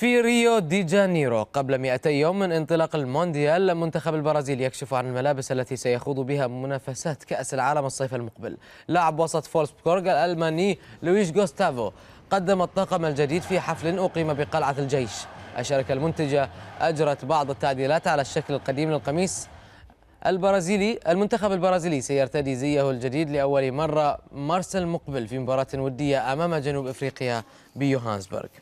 في ريو دي جانيرو قبل 200 يوم من انطلاق المونديال منتخب البرازيل يكشف عن الملابس التي سيخوض بها منافسات كأس العالم الصيف المقبل لاعب وسط فولسبورغ الألماني لويش جوستافو قدم الطاقم الجديد في حفل أقيم بقلعة الجيش الشركة المنتجة أجرت بعض التعديلات على الشكل القديم للقميص البرازيلي المنتخب البرازيلي سيرتدي زيه الجديد لأول مرة مارس المقبل في مباراة ودية أمام جنوب إفريقيا بيوهانسبرغ